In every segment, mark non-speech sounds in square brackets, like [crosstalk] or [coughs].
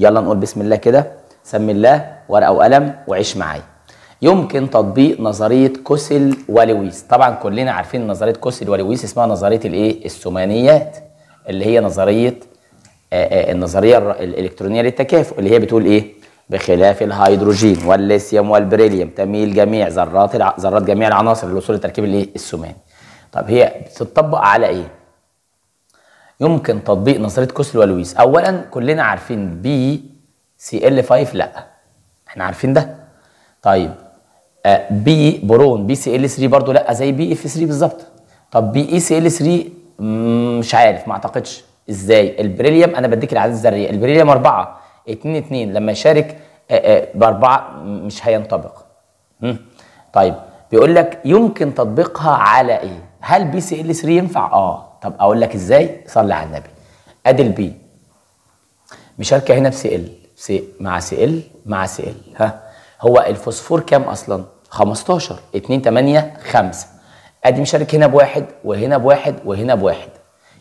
يلا نقول بسم الله كده سمي الله ورقه وقلم وعيش معايا يمكن تطبيق نظريه كوسل ولويس طبعا كلنا عارفين نظريه كوسل ولويس اسمها نظريه الايه الثمانيات اللي هي نظريه آآ آه، آآ آه، النظريه الالكترونيه للتكافؤ اللي هي بتقول ايه بخلاف الهيدروجين والليثيوم والبريليوم تميل جميع ذرات ذرات جميع العناصر للوصول التركيب الايه الثماني طب هي بتطبق على ايه يمكن تطبيق نظريه كوسلو ولويس اولا كلنا عارفين بي سي ال 5 لا احنا عارفين ده طيب آه بي برون بي سي ال 3 برضو لا زي بي اف 3 بالظبط طب بي اي سي ال 3 مش عارف ما اعتقدش ازاي البريليوم انا بديك العدد الذريه البريليوم 4 2 2 لما يشارك آه، آه، ب 4 مش هينطبق طيب بيقول لك يمكن تطبيقها على ايه هل بي سي ال 3 ينفع اه طب اقول لك ازاي صلي على النبي ادي البي مشاركه هنا بسي ال سي مع سي ال مع سي ال ها هو الفوسفور كام اصلا 15 2 8 5 ادي مشارك هنا بواحد وهنا بواحد وهنا بواحد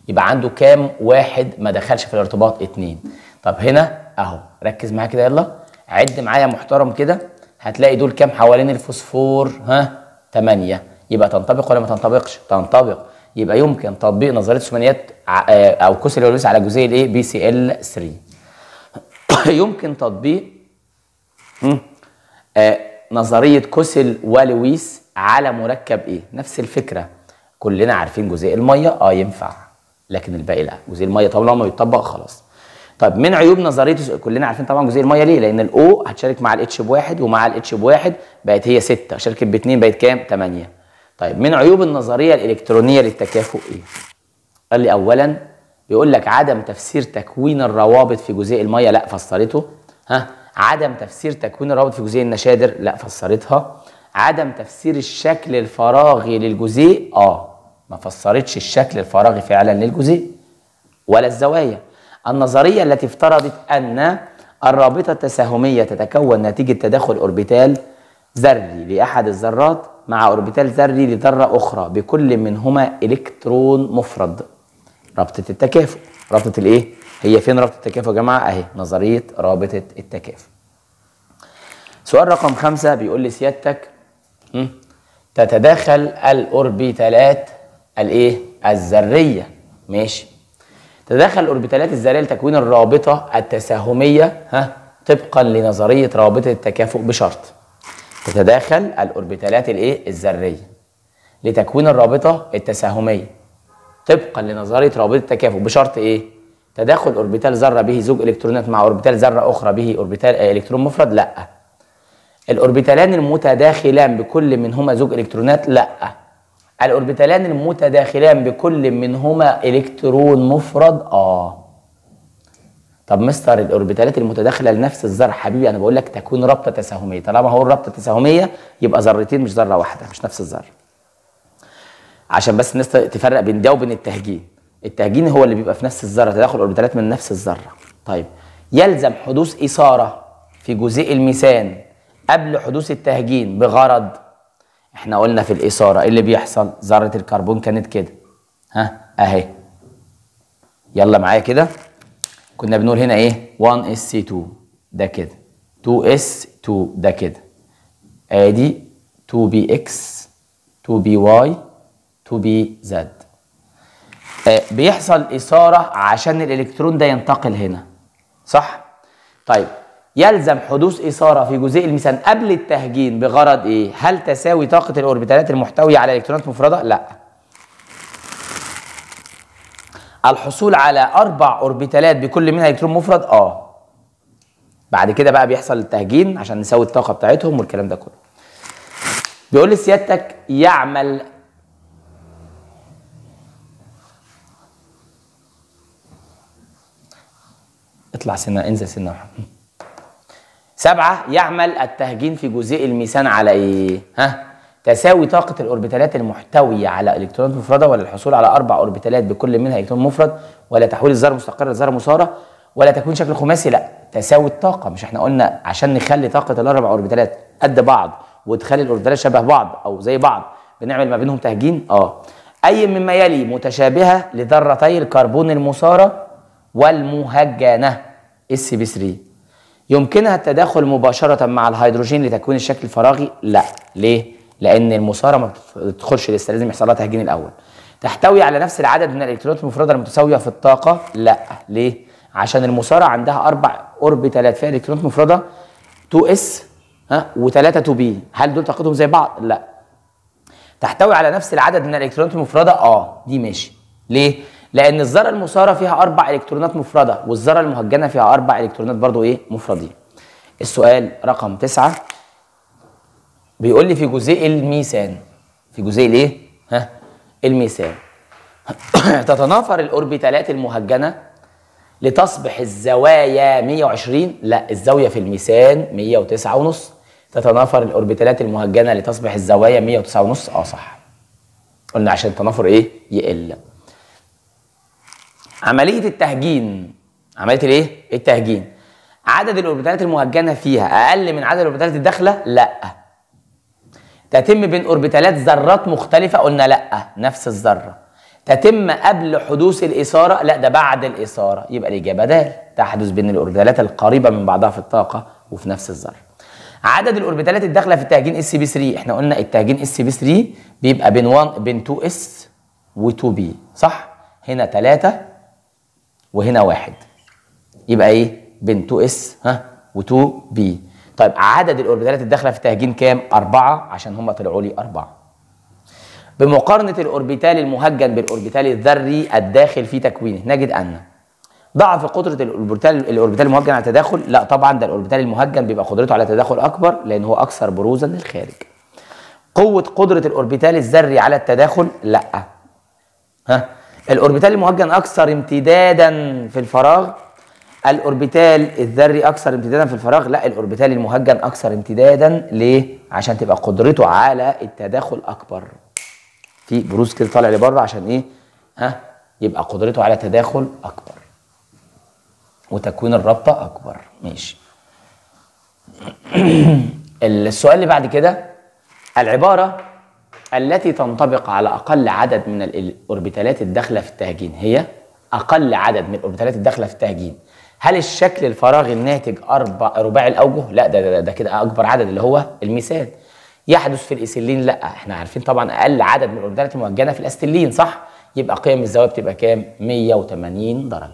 يبقى عنده كام واحد ما دخلش في الارتباط 2 طب هنا اهو ركز معايا كده يلا عد معايا محترم كده هتلاقي دول كام حوالين الفوسفور ها 8 يبقى تنطبق ولا ما تنطبقش تنطبق يبقى يمكن تطبيق نظريه الثمانيات آه، او قوس الولوس على جزيء الايه بي سي ال 3 يمكن تطبيق آه، نظريه كسل ولويس على مركب ايه نفس الفكره كلنا عارفين جزيء الميه اه ينفع لكن الباقي لا جزيء الميه طبعا ما بيتطبق خلاص طيب من عيوب نظريه كلنا عارفين طبعا جزيء الميه ليه لان الاو هتشارك مع الاتش بواحد ومع الاتش بواحد بقت هي 6 شاركت باتنين بقت كام 8 طيب من عيوب النظريه الالكترونيه للتكافؤ ايه؟ قال لي اولا بيقول لك عدم تفسير تكوين الروابط في جزيء الميه لا فسرته ها عدم تفسير تكوين الروابط في جزيء النشادر لا فسرتها عدم تفسير الشكل الفراغي للجزيء اه ما فسرتش الشكل الفراغي فعلا للجزيء ولا الزوايا النظريه التي افترضت ان الرابطه التساهميه تتكون نتيجه تداخل اوربيتال ذري لأحد الذرات مع أوربيتال ذري لذرة أخرى بكل منهما إلكترون مفرد رابطة التكافؤ رابطة الإيه؟ هي فين رابطة التكافؤ يا جماعة؟ أهي نظرية رابطة التكافؤ سؤال رقم خمسة بيقول لي سيادتك تتداخل الأوربيتالات الإيه؟ الذرية ماشي تداخل الأوربيتالات الذرية لتكوين الرابطة التساهمية ها طبقا لنظرية رابطة التكافؤ بشرط تتداخل الأوربيتالات الإيه؟ الذرية لتكوين الرابطة التساهمية طبقا لنظرية رابطة التكافؤ بشرط إيه؟ تداخل أوربيتال ذرة به زوج إلكترونات مع أوربيتال ذرة أخرى به أوربيتال آه، إلكترون مفرد لأ الأوربيتالان المتداخلان بكل منهما زوج إلكترونات لأ الأوربيتالان المتداخلان بكل منهما إلكترون مفرد آه طب مستر الاوربيتالات المتداخله لنفس الذره حبيبي انا بقول لك تكون رابطه تساهميه طالما هو الرابطه تساهميه يبقى ذرتين مش ذره واحده مش نفس الذره عشان بس الناس تفرق بين ده وبين التهجين التهجين هو اللي بيبقى في نفس الذره تداخل اوربيتالات من نفس الذره طيب يلزم حدوث اثاره في جزيء الميثان قبل حدوث التهجين بغرض احنا قلنا في الاثاره ايه اللي بيحصل ذره الكربون كانت كده ها اهي يلا معايا كده كنا بنقول هنا ايه 1 اس 2 ده كده 2s2 ده كده ادي 2bx 2by 2bz زد بيحصل إثارة عشان الإلكترون ده ينتقل هنا صح؟ طيب يلزم حدوث إثارة في جزيء الميثان قبل التهجين بغرض إيه؟ هل تساوي طاقة الأوربيتالات المحتوية على الالكترونات مفردة؟ لا الحصول على اربع اوربيتالات بكل منها الكترون مفرد اه بعد كده بقى بيحصل التهجين عشان نساوي الطاقه بتاعتهم والكلام ده كله بيقول لي سيادتك يعمل اطلع سنه انزل سنه سبعه يعمل التهجين في جزيء الميثان على ايه ها تساوي طاقة الأوربيتالات المحتوية على إلكترونات مفردة ولا الحصول على أربع أوربيتالات بكل منها إلكترون مفرد ولا تحويل الذرة مستقرة لذرة مسارة ولا تكوين شكل خماسي لا تساوي الطاقة مش احنا قلنا عشان نخلي طاقة الأربع أوربيتالات قد بعض وتخلي الأوربيتالات شبه بعض أو زي بعض بنعمل ما بينهم تهجين اه أي مما يلي متشابهة لذرتي الكربون المسارة بي SB3 يمكنها التداخل مباشرة مع الهيدروجين لتكوين الشكل الفراغي؟ لا ليه؟ لان المصاره ما بتدخلش لسه لازم يحصل لها تهجين الاول تحتوي على نفس العدد من الالكترونات المفرده المتساويه في الطاقه لا ليه عشان المصاره عندها اربع اوربيتالات فيها الكترونات مفرده 2 اس ها و3 2 بي هل دول طاقتهم زي بعض لا تحتوي على نفس العدد من الالكترونات المفرده اه دي ماشي ليه لان الذره المصاره فيها اربع الكترونات مفرده والذره المهجنه فيها اربع الكترونات برضو ايه مفردين السؤال رقم تسعه بيقول لي في جزء الميسان في جزء الايه؟ ها الميسان [coughs] تتنافر الاوربيتالات المهجنه لتصبح الزوايا 120 لا الزاويه في الميسان 109 ونص تتنافر الاوربيتالات المهجنه لتصبح الزوايا 109 ونص اه صح قلنا عشان التنافر ايه يقل عمليه التهجين عمليه الايه التهجين عدد الاوربيتالات المهجنه فيها اقل من عدد الاوربيتالات الداخله لا تتم بين اوربيتالات ذرات مختلفه قلنا لا نفس الذره تتم قبل حدوث الاثاره لا ده بعد الاثاره يبقى الاجابه ده تحدث بين الاوربيتالات القريبه من بعضها في الطاقه وفي نفس الذره عدد الاوربيتالات الداخله في التهجين اس بي 3 احنا قلنا التهجين اس بي 3 بيبقى بين 1 بين 2 اس و2 بي صح هنا 3 وهنا 1 يبقى ايه بين 2 اس ها و2 بي طيب عدد الاوربيتالات الداخله في التهجين كام؟ أربعة عشان هم طلعوا لي أربعة. بمقارنة الأوربيتال المهجن بالأوربيتال الذري الداخل في تكوينه نجد أن ضعف قدرة الأوربيتال الأوربيتال المهجن على التداخل لا طبعا ده الأوربيتال المهجن بيبقى قدرته على التداخل أكبر لأن هو أكثر بروزا للخارج. قوة قدرة الأوربيتال الذري على التداخل لا. ها الأوربيتال المهجن أكثر امتدادا في الفراغ الاوربيتال الذري اكثر امتدادا في الفراغ لا الاوربيتال المهجن اكثر امتدادا ليه عشان تبقى قدرته على التداخل اكبر في بروز كده طالع لبره عشان ايه ها يبقى قدرته على تداخل اكبر وتكوين الرابطه اكبر ماشي [clears throat] السؤال اللي بعد كده العباره التي تنطبق على اقل عدد من الاوربيتالات الداخله في التهجين هي اقل عدد من الاوربيتالات الداخله في التهجين هل الشكل الفراغي الناتج أربع رباعي الأوجه؟ لا ده ده, ده كده أكبر عدد اللي هو الميثان. يحدث في الإيسيلين؟ لا احنا عارفين طبعا أقل عدد من الأوردرات الموجهة في الأستيلين صح؟ يبقى قيم الزوايا بتبقى كام؟ 180 درجة.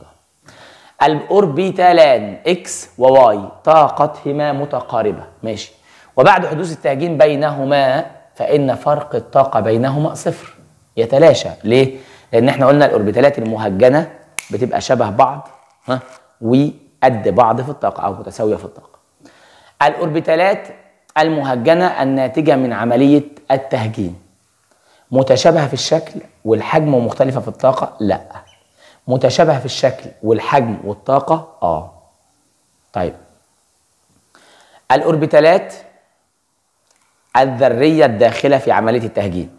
الأوربيتالان إكس وواي طاقتهما متقاربة ماشي. وبعد حدوث التهجين بينهما فإن فرق الطاقة بينهما صفر يتلاشى ليه؟ لأن احنا قلنا الأوربيتالات المهجنة بتبقى شبه بعض ها وقد بعض في الطاقة أو متساوية في الطاقة الأوربيتالات المهجنة الناتجة من عملية التهجين متشابهة في الشكل والحجم ومختلفة في الطاقة؟ لا متشابهة في الشكل والحجم والطاقة؟ آه طيب الأوربيتالات الذرية الداخلة في عملية التهجين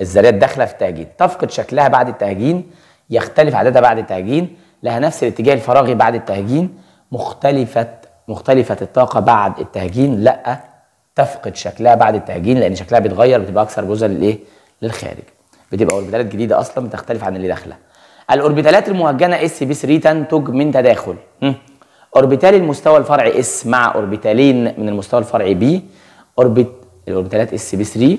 الذرية الداخلة في التهجين تفقد شكلها بعد التهجين يختلف عددها بعد التهجين لها نفس الاتجاه الفراغي بعد التهجين مختلفة مختلفة الطاقة بعد التهجين لا تفقد شكلها بعد التهجين لأن شكلها بيتغير بتبقى أكثر جزء للإيه؟ للخارج بتبقى أوربيتالات جديدة أصلا بتختلف عن اللي داخلة الأوربيتالات المهجنة اس بي 3 تنتج من تداخل أوربيتال المستوى الفرعي اس مع أوربيتالين من المستوى الفرعي بي أوربيت الأوربيتالات اس بي 3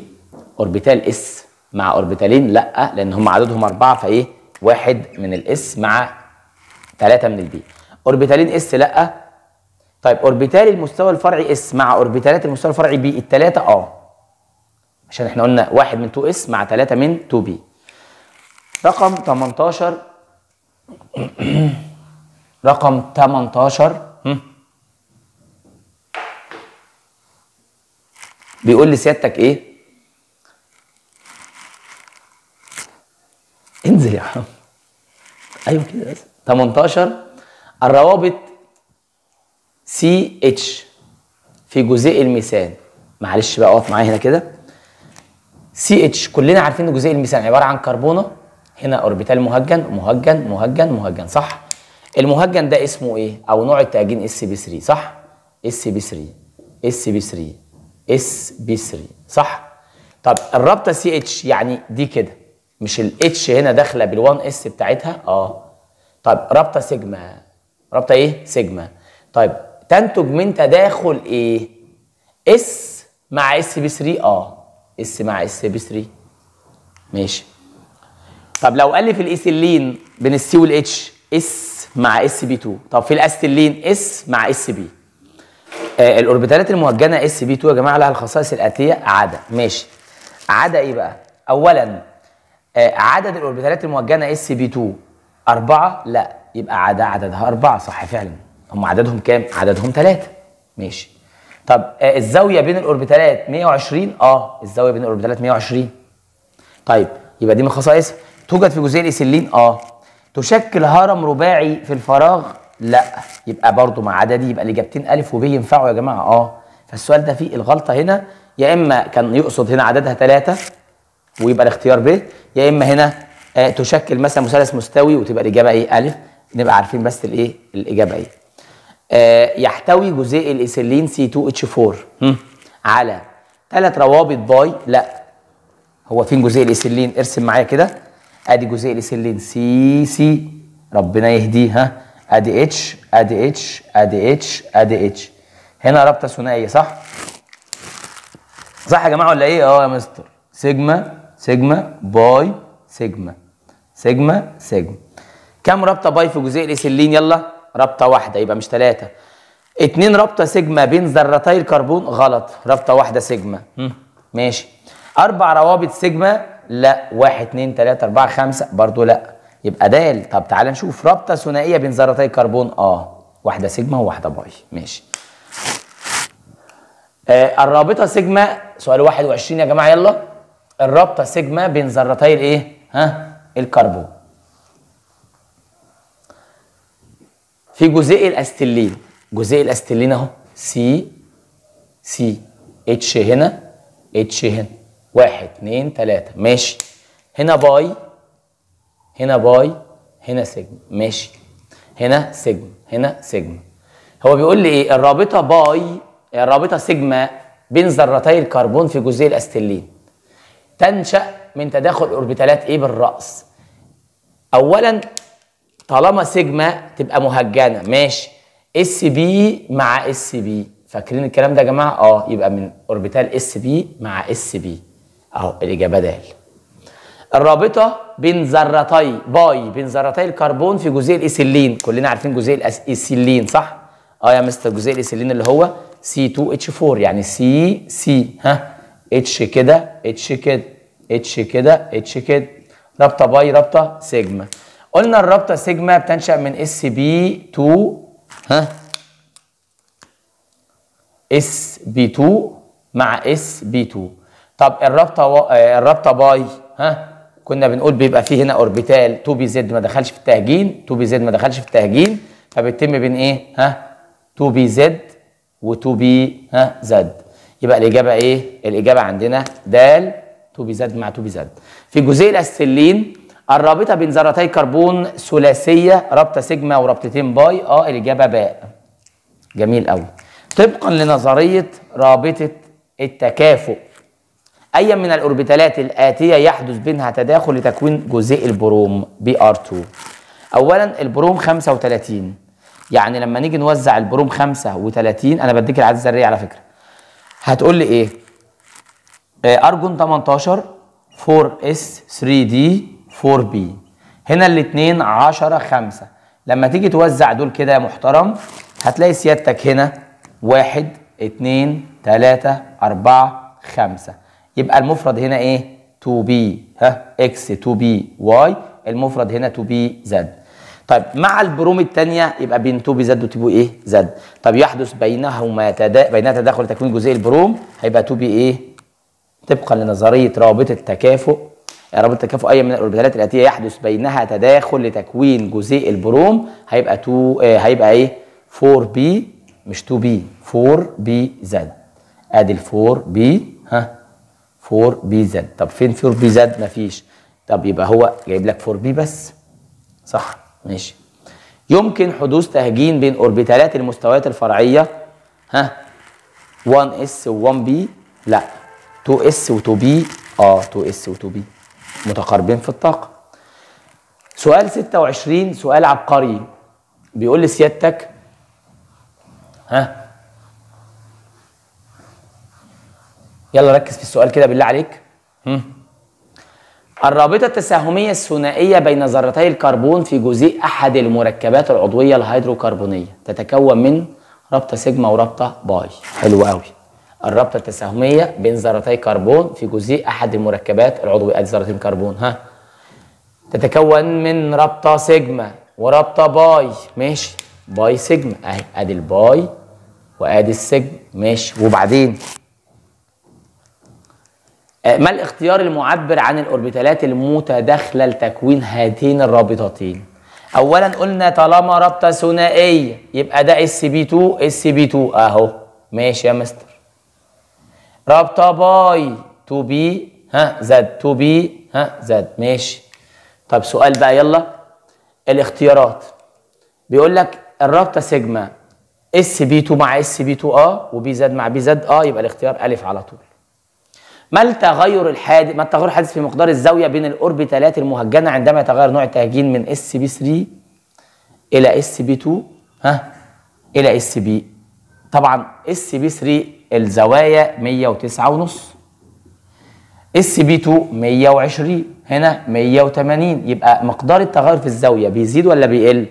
أوربيتال اس مع أوربيتالين لا لأن هم عددهم أربعة فإيه؟ واحد من الاس مع 3 من البي اوربيتالين اس لا طيب اوربيتال المستوى الفرعي اس مع اوربيتالات المستوى الفرعي بي الثلاثه اه عشان احنا قلنا 1 من 2 اس مع 3 من 2 بي رقم 18 [clears throat] رقم 18 بيقول لسيادتك ايه؟ انزل يا حرام ايوه كده بس 18 الروابط سي اتش في جزيء الميثان معلش بقى اقف معايا هنا كده سي اتش كلنا عارفين ان جزيء الميثان عباره عن كربونه هنا اوربيتال مهجن مهجن مهجن مهجن صح المهجن ده اسمه ايه او نوع التهجين اس بي 3 صح اس بي 3 اس بي 3 اس بي 3 صح طب الرابطه سي اتش يعني دي كده مش الاتش هنا داخله بال1 اس بتاعتها اه طيب رابطه سيجما رابطه ايه سيجما طيب تنتج من تداخل ايه اس مع اس بي 3 اه اس مع اس بي 3 ماشي طب لو قال لي في الايثيلين بين السي والاتش اس مع اس بي 2 طب في الاستيلين اس مع اس بي آه الاوربيتالات المهجنه اس بي 2 يا جماعه لها الخصائص الاتيه عدا ماشي عدا ايه بقى اولا آه عدد الاوربيتالات المهجنه اس بي 2 أربعة لا يبقى عدا عددها أربعة صح فعلا هم عددهم كام؟ عددهم ثلاثة ماشي طب الزاوية بين الأوربيتالات 120 اه الزاوية بين الأوربيتالات 120 آه، طيب يبقى دي من خصائصها توجد في جزيئ الإيسلين اه تشكل هرم رباعي في الفراغ لا يبقى برضه مع عددي يبقى الاجابتين و وب ينفعوا يا جماعه اه فالسؤال ده فيه الغلطه هنا يا اما كان يقصد هنا عددها ثلاثه ويبقى الاختيار ب يا اما هنا آه، تشكل مثلا مثلث مستوي وتبقى الاجابه ايه الف نبقى عارفين بس الايه الاجابه ايه آه، يحتوي جزيء الايثيلين سي 2 اتش 4 على ثلاث روابط باي لا هو فين جزيء الايثيلين ارسم معايا كده ادي جزيء الايثيلين سي سي ربنا يهديه ها ادي اتش ادي اتش ادي اتش ادي اتش هنا رابطه ثنائيه صح صح يا جماعه ولا ايه اه يا مستر سيجما سيجما باي سيجما سيجما سيجما كم رابطه باي في جزيء الاسيلين يلا رابطه واحده يبقى مش ثلاثه اتنين رابطه سيجما بين ذرتي الكربون غلط رابطه واحده سيجما ماشي اربع روابط سيجما لا واحد اتنين تلاته اربعه خمسه برضو لا يبقى دال طب تعالى نشوف رابطه ثنائيه بين ذرتي الكربون اه واحده سيجما وواحده باي ماشي آه الرابطه سيجما سؤال 21 يا جماعه يلا الرابطه سيجما بين ذرتي الايه ها الكربون في جزيء الاستيلين جزيء الاستيلين اهو سي سي اتش هنا اتش هنا واحد اتنين تلاتة ماشي هنا باي هنا باي هنا سجن ماشي هنا سجن هنا سجن هو بيقول لي ايه الرابطه باي الرابطه سجما بين ذرتي الكربون في جزيء الاستيلين تنشا من تداخل اوربيتالات ايه بالراس اولا طالما سيجما تبقى مهجنه ماشي اس بي مع اس بي فاكرين الكلام ده يا جماعه اه يبقى من اوربيتال اس بي مع اس بي اهو الاجابه د الرابطه بين ذرتي باي بين ذرتي الكربون في جزيء الاسيلين كلنا عارفين جزيء الاسيلين صح اه يا مستر جزيء الاسيلين اللي هو C2H4 يعني سي سي ها اتش كده اتش كده اتش كده اتش كده رابطه باي رابطه سيجما قلنا الرابطه سيجما بتنشا من اس بي 2 ها اس بي 2 مع اس بي 2 طب الرابطه و... آه، الرابطه باي ها كنا بنقول بيبقى فيه هنا اوربيتال 2 بي زد ما دخلش في التهجين 2 بي زد ما دخلش في التهجين فبتتم بين ايه ها 2 بي زد و2 بي ها زد يبقى الاجابه ايه الاجابه عندنا د بي زد مع 2 زد في جزيء الاستلين الرابطه بين ذرتي كربون ثلاثيه رابطه سيجما ورابطتين باي اه الاجابه باء جميل قوي طبقا لنظريه رابطه التكافؤ اي من الاوربيتالات الاتيه يحدث بينها تداخل لتكوين جزيء البروم بي ار 2 اولا البروم 35 يعني لما نيجي نوزع البروم 35 انا بديك العدد الذري على فكره هتقول لي ايه ارجون 18 4 اس 3 دي 4 بي هنا الاثنين 10 5 لما تيجي توزع دول كده يا محترم هتلاقي سيادتك هنا 1 2 3 4 5 يبقى المفرد هنا ايه 2 بي ها اكس 2 بي واي المفرد هنا 2 بي زد طيب مع البروم الثانيه يبقى بين 2 بي زد b ايه زد طب يحدث بينهما تدا... بينها تداخل تكوين جزيء البروم هيبقى 2 بي ايه طبقا لنظريه رابطه التكافؤ رابطه التكافؤ اي من الاوربيتالات الاتيه يحدث بينها تداخل لتكوين جزيء البروم هيبقى 2 آه هيبقى ايه 4 بي مش 2 بي 4 بي زد ادي ال 4 بي ها 4 بي زد طب فين 4 بي زد مفيش طب يبقى هو جايب لك 4 بي بس صح ماشي يمكن حدوث تهجين بين اوربيتالات المستويات الفرعيه ها 1 اس و 1 بي لا 2 اس و 2 بي اه 2 اس و 2 بي متقاربين في الطاقه سؤال 26 سؤال عبقري بيقول لسيادتك ها يلا ركز في السؤال كده بالله عليك الرابطة التساهمية الثنائية بين ذرتي الكربون في جزيء أحد المركبات العضوية الهيدروكربونية تتكون من رابطة سيجما ورابطة باي حلو قوي الرابطه التساهميه بين ذرتي كربون في جزيء احد المركبات ادي ذرتين كربون ها تتكون من رابطه سيجما ورابطه باي ماشي باي سيجما اهي ادي الباي وادي السيجما ماشي وبعدين آه، ما الاختيار المعبر عن الاوربيتالات المتداخله لتكوين هاتين الرابطتين اولا قلنا طالما رابطه ثنائيه يبقى ده اس بي 2 اس بي 2 اهو ماشي يا مستر رابطه باي تو بي ها زد تو بي ها زد ماشي طب سؤال بقى يلا الاختيارات بيقول لك الرابطه سيجما اس بي 2 مع اس بي 2 اه وبي زد مع بي زد اه يبقى الاختيار الف على طول ما التغير الحادث ما التغير الحادث في مقدار الزاويه بين الاوربيتالات المهجنه عندما يتغير نوع التهجين من اس بي 3 الى اس بي 2 ها الى اس بي طبعا اس بي 3 الزوايا 109 ونص اس بي 2 120 هنا 180 يبقى مقدار التغير في الزاويه بيزيد ولا بيقل؟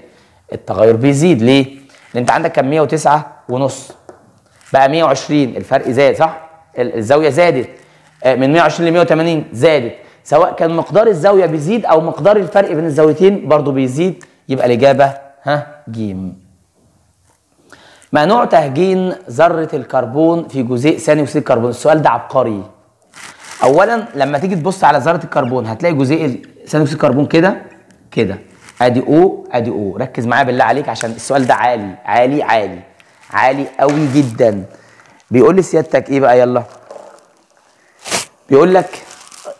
التغير بيزيد ليه؟ لان انت عندك كان 109 ونص بقى 120 الفرق زاد صح؟ الزاويه زادت آه، من 120 ل 180 زادت سواء كان مقدار الزاويه بيزيد او مقدار الفرق بين الزاويتين برضو بيزيد يبقى الاجابه ها جيم ما نوع تهجين ذره الكربون في جزيء ثاني اكسيد الكربون السؤال ده عبقري اولا لما تيجي تبص على ذره الكربون هتلاقي جزيء ثاني اكسيد الكربون كده كده ادي او ادي او ركز معايا بالله عليك عشان السؤال ده عالي عالي عالي عالي قوي جدا بيقول لي سيادتك ايه بقى يلا بيقول لك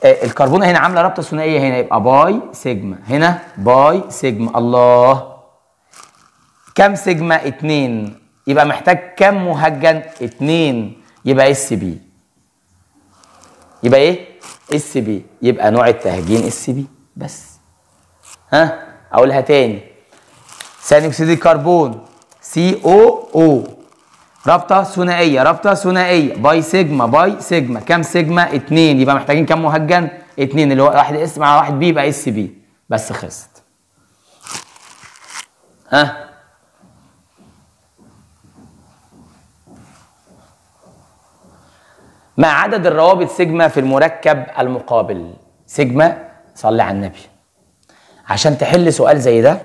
آه، الكربون هنا عامله رابطه ثنائيه هنا يبقى باي سيجما هنا باي سيجما الله كم سيجما اتنين يبقى محتاج كم مهجن؟ اتنين يبقى اس بي يبقى ايه؟ اس بي يبقى نوع التهجين اس بي بس ها اقولها تاني ثاني اكسيد الكربون سي او او رابطه ثنائيه رابطه ثنائيه باي سيجما باي سيجما كام سيجما اتنين يبقى محتاجين كام مهجن اتنين اللي هو واحد اس مع واحد بي يبقى اس بي بس خلصت ها مع عدد الروابط سيجما في المركب المقابل سيجما صلي على النبي عشان تحل سؤال زي ده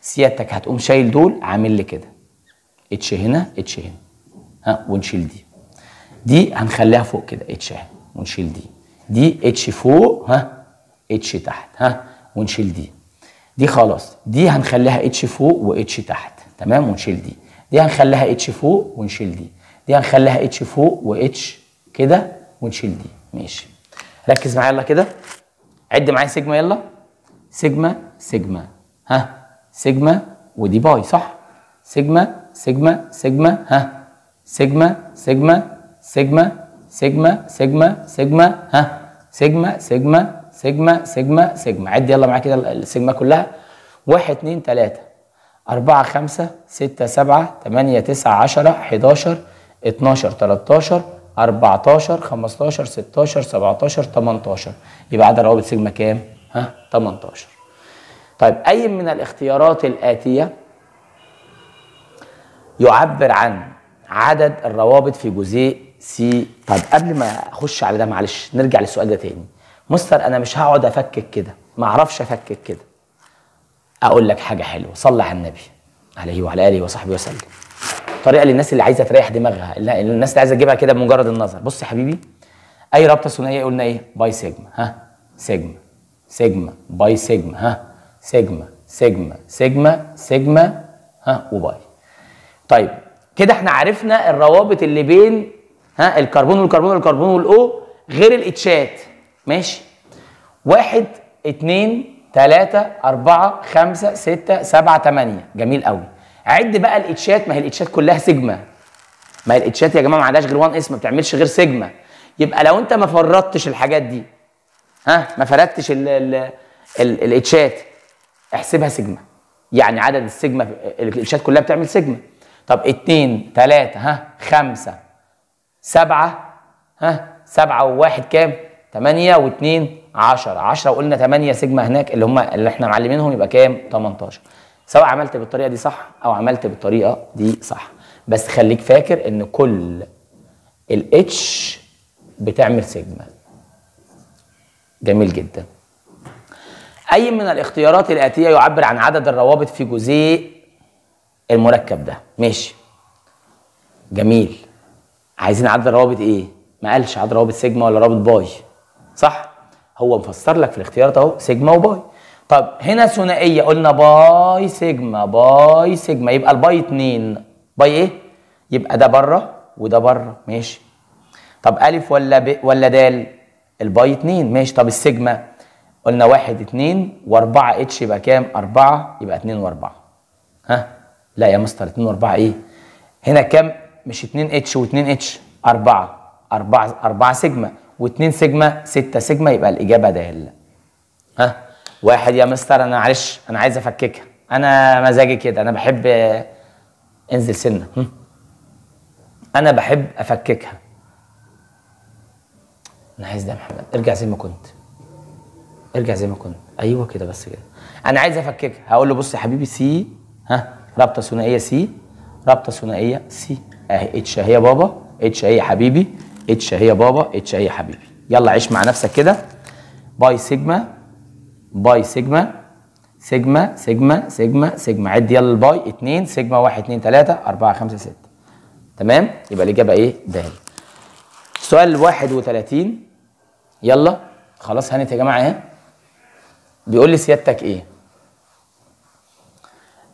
سيادتك هتقوم شايل دول عامل لي كده اتش هنا اتش هنا ها ونشيل دي دي هنخليها فوق كده اتش هنا ونشيل دي دي اتش فوق ها اتش تحت ها ونشيل دي دي خلاص دي هنخليها اتش فوق واتش تحت تمام ونشيل دي دي هنخليها اتش فوق ونشيل دي دي هنخليها اتش فوق واتش كده ونشيل دي ماشي ركز معايا يلا كده عد معايا سيجما يلا سيجما سيجما ها سيجما ودي باي صح سيجما سيجما سيجما ها سيجما سيجما سيجما سيجما سيجما سيجما ها سيجما سيجما سيجما سيجما سيجما عد يلا معايا كده السيجما كلها 1 2 3 4 5 6 7 8 9 10 11 12 13 14 15 16 17 18 يبقى عدد روابط سيجما كام؟ ها 18 طيب أي من الاختيارات الآتية يعبر عن عدد الروابط في جزيء سي طيب قبل ما أخش على ده معلش نرجع للسؤال ده تاني مستر أنا مش هقعد أفكك كده ما أعرفش أفكك كده أقول لك حاجة حلوة صلي على النبي عليه وعلى آله وصحبه وسلم طريقه للناس اللي عايزه تريح دماغها الناس اللي عايزه تجيبها كده بمجرد النظر بص يا حبيبي اي رابطه ثنائيه قلنا ايه باي سيجما ها سيجما سيجما باي سيجما ها سيجما سيجما سيجما سيجما ها وباي طيب كده احنا عرفنا الروابط اللي بين ها الكربون والكربون والكربون والاو غير الاتشات ماشي واحد اتنين تلاتة أربعة خمسة ستة سبعة تمانية جميل قوي عد بقى الاتشات ما هي الاتشات كلها سيجما ما هي الاتشات يا جماعه ما عندهاش غير وان اس ما بتعملش غير سيجما يبقى لو انت ما فرطتش الحاجات دي ها ما فردتش ال الاتشات احسبها سيجما يعني عدد السيجما الاتشات كلها بتعمل سيجما طب 2 3 ها 5 7 ها 7 و1 كام 8 و2 10 10 وقلنا 8 سيجما هناك اللي هم اللي احنا معلمينهم يبقى كام 18 سواء عملت بالطريقه دي صح او عملت بالطريقه دي صح بس خليك فاكر ان كل الاتش بتعمل سيجما جميل جدا اي من الاختيارات الاتيه يعبر عن عدد الروابط في جزيء المركب ده ماشي جميل عايزين عدد الروابط ايه ما قالش عدد روابط سيجما ولا رابط باي صح هو مفسر لك في الاختيارات اهو سيجما وباي طب هنا ثنائيه قلنا باي سيجما باي سيجما يبقى الباي 2 باي ايه يبقى ده بره وده بره ماشي طب الف ولا ب ولا دال الباي 2 ماشي طب السيجما قلنا 1 2 و4 اتش يبقى كام 4 يبقى 2 و4 ها لا يا مستر 2 و4 ايه هنا كام مش 2 اتش و2 اتش 4 4 4 سيجما و2 سيجما 6 سيجما يبقى الاجابه دال ها واحد يا مستر انا معلش انا عايز افككها انا مزاجي كده انا بحب انزل سنه انا بحب افككها انا عايز ده يا محمد ارجع زي ما كنت ارجع زي ما كنت ايوه كده بس كده انا عايز افككها هقول له بص يا حبيبي سي ها رابطه ثنائيه سي رابطه ثنائيه سي اهي آه، اتش اهي يا بابا اتش اهي يا حبيبي اتش اهي يا بابا اتش اهي يا حبيبي يلا عيش مع نفسك كده باي سيجما باي سيجما سيجما سيجما سيجما سيجما عد يلا الباي 2 سيجما 1 2 3 4 5 6 تمام يبقى الاجابه ايه د سؤال 31 يلا خلاص هانت يا جماعه اهي بيقول لي سيادتك ايه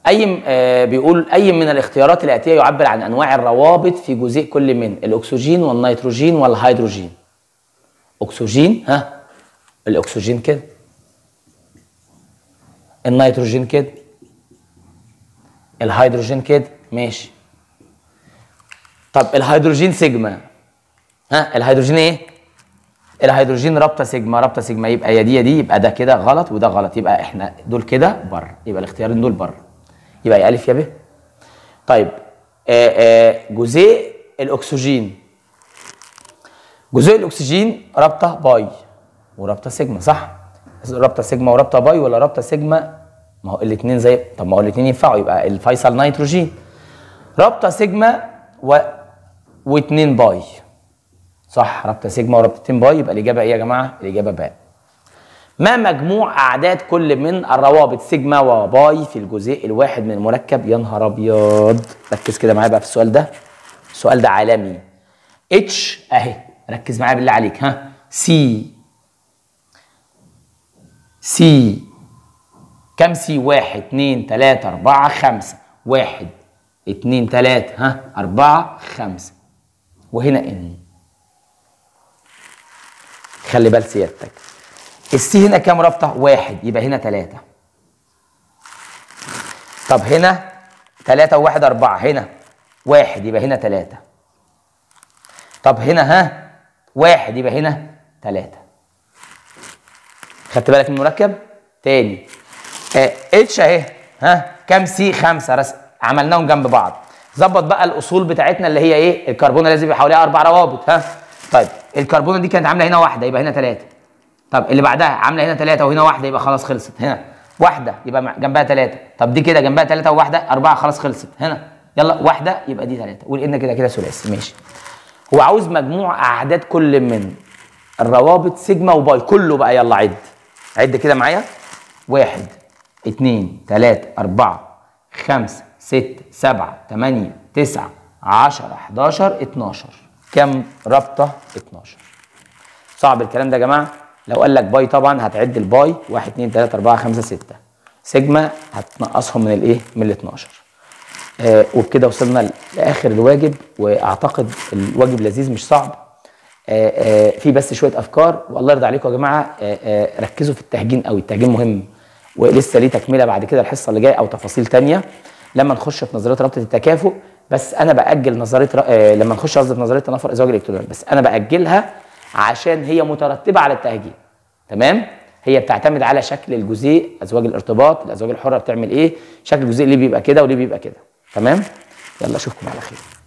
اي آه بيقول اي من الاختيارات الاتيه يعبر عن انواع الروابط في جزيء كل من الاكسجين والنيتروجين والهيدروجين اكسجين ها الاكسجين كده النيتروجين كده الهيدروجين كده ماشي طب الهيدروجين سيجما ها الهيدروجين ايه الهيدروجين رابطه سيجما رابطه سيجما يبقى يا دي يا دي يبقى ده كده غلط وده غلط يبقى احنا دول كده بره يبقى الاختيارين دول بره يبقى يا الف يا ب طيب آآ آه، آه، جزيء الاكسجين جزيء الاكسجين رابطه باي ورابطه سيجما صح رابطه سيجما ورابطه باي ولا رابطه سيجما ما هو الاثنين زي طب ما هو الاثنين ينفعوا يبقى الفيصل نيتروجين رابطه سيجما و واثنين باي صح رابطه سيجما ورابطتين باي يبقى الاجابه ايه يا جماعه الاجابه باء ما مجموع اعداد كل من الروابط سيجما وباي في الجزيء الواحد من المركب يا نهار ابيض ركز كده معايا بقى في السؤال ده السؤال ده عالمي اتش اهي ركز معايا بالله عليك ها سي سي كم سي واحد اتنين تلاتة أربعة خمسة واحد اتنين تلاتة ها أربعة خمسة وهنا إن خلي بال سيادتك السي هنا كام رابطة واحد يبقى هنا تلاتة طب هنا تلاتة وواحد أربعة هنا واحد يبقى هنا تلاتة طب هنا ها واحد يبقى هنا تلاتة خدت بالك من المركب تاني آه، اتش اهي ها كام سي خمسة رس... عملناهم جنب بعض ظبط بقى الاصول بتاعتنا اللي هي ايه الكربونه لازم يبقى حواليها اربع روابط ها طيب الكربونه دي كانت عامله هنا واحده يبقى هنا ثلاثه طب اللي بعدها عامله هنا ثلاثه وهنا واحده يبقى خلاص خلصت هنا واحده يبقى جنبها ثلاثه طب دي كده جنبها ثلاثه وواحده اربعه خلاص خلصت هنا يلا واحده يبقى دي ثلاثه ولقينا كده كده ثلاثي ماشي هو عاوز مجموع اعداد كل من الروابط سيجما وباي كله بقى يلا عد عد كده معايا واحد اتنين تلاتة أربعة خمسة ستة سبعة تمانية تسعة عشرة حداشر اتناشر كم رابطة اتناشر صعب الكلام ده يا جماعة لو قال لك باي طبعا هتعد الباي واحد اتنين تلاتة أربعة خمسة ستة سيجما هتنقصهم من الايه؟ من ال 12. آه وبكده وصلنا لاخر الواجب واعتقد الواجب لذيذ مش صعب آه، آه، في بس شويه افكار والله يرضى عليكم يا جماعه آه، ركزوا في التهجين قوي التهجين مهم ولسه ليه تكمله بعد كده الحصه اللي جايه او تفاصيل تانية لما نخش في نظريه رابطه التكافؤ بس انا باجل نظريه ر... لما نخش قصدي في نظريه تنافر ازواج الالكترونات بس انا باجلها عشان هي مترتبه على التهجين تمام هي بتعتمد على شكل الجزيء ازواج الارتباط الازواج الحره بتعمل ايه شكل الجزيء ليه بيبقى كده وليه بيبقى كده تمام يلا اشوفكم على خير